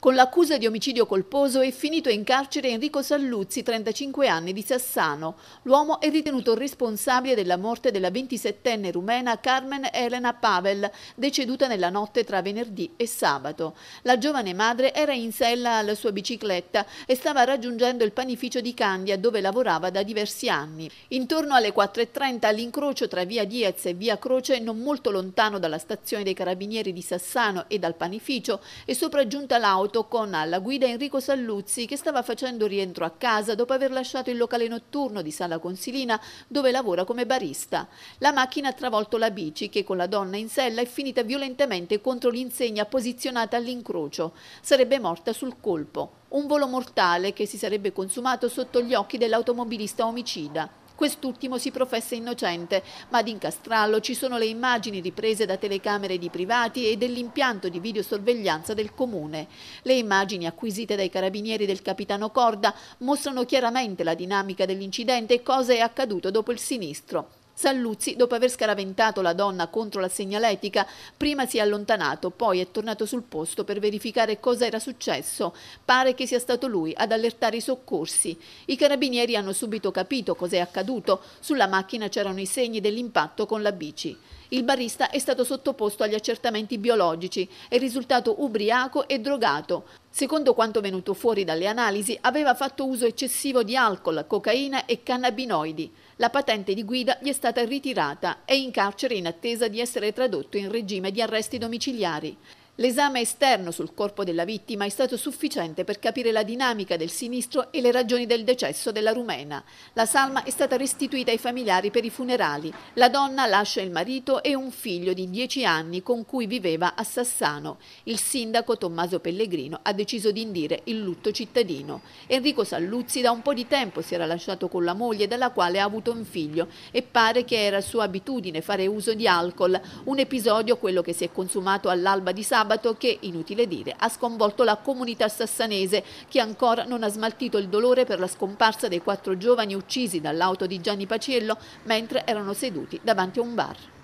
Con l'accusa di omicidio colposo è finito in carcere Enrico Salluzzi, 35 anni, di Sassano. L'uomo è ritenuto responsabile della morte della 27enne rumena Carmen Elena Pavel, deceduta nella notte tra venerdì e sabato. La giovane madre era in sella alla sua bicicletta e stava raggiungendo il panificio di Candia dove lavorava da diversi anni. Intorno alle 4.30 all'incrocio tra via Diez e via Croce, non molto lontano dalla stazione dei Carabinieri di Sassano e dal panificio, è sopraggiunta l'auto auto con alla guida Enrico Salluzzi che stava facendo rientro a casa dopo aver lasciato il locale notturno di Sala Consilina dove lavora come barista. La macchina ha travolto la bici che con la donna in sella è finita violentemente contro l'insegna posizionata all'incrocio. Sarebbe morta sul colpo. Un volo mortale che si sarebbe consumato sotto gli occhi dell'automobilista omicida. Quest'ultimo si professa innocente, ma ad incastrarlo ci sono le immagini riprese da telecamere di privati e dell'impianto di videosorveglianza del comune. Le immagini acquisite dai carabinieri del capitano Corda mostrano chiaramente la dinamica dell'incidente e cosa è accaduto dopo il sinistro. Salluzzi, dopo aver scaraventato la donna contro la segnaletica, prima si è allontanato, poi è tornato sul posto per verificare cosa era successo. Pare che sia stato lui ad allertare i soccorsi. I carabinieri hanno subito capito cos'è accaduto. Sulla macchina c'erano i segni dell'impatto con la bici. Il barista è stato sottoposto agli accertamenti biologici, è risultato ubriaco e drogato. Secondo quanto venuto fuori dalle analisi, aveva fatto uso eccessivo di alcol, cocaina e cannabinoidi. La patente di guida gli è stata ritirata e in carcere in attesa di essere tradotto in regime di arresti domiciliari. L'esame esterno sul corpo della vittima è stato sufficiente per capire la dinamica del sinistro e le ragioni del decesso della rumena. La salma è stata restituita ai familiari per i funerali. La donna lascia il marito e un figlio di 10 anni con cui viveva a Sassano. Il sindaco Tommaso Pellegrino ha deciso di indire il lutto cittadino. Enrico Salluzzi da un po' di tempo si era lasciato con la moglie dalla quale ha avuto un figlio e pare che era sua abitudine fare uso di alcol, un episodio quello che si è consumato all'alba di sabato sabato che, inutile dire, ha sconvolto la comunità sassanese che ancora non ha smaltito il dolore per la scomparsa dei quattro giovani uccisi dall'auto di Gianni Paciello mentre erano seduti davanti a un bar.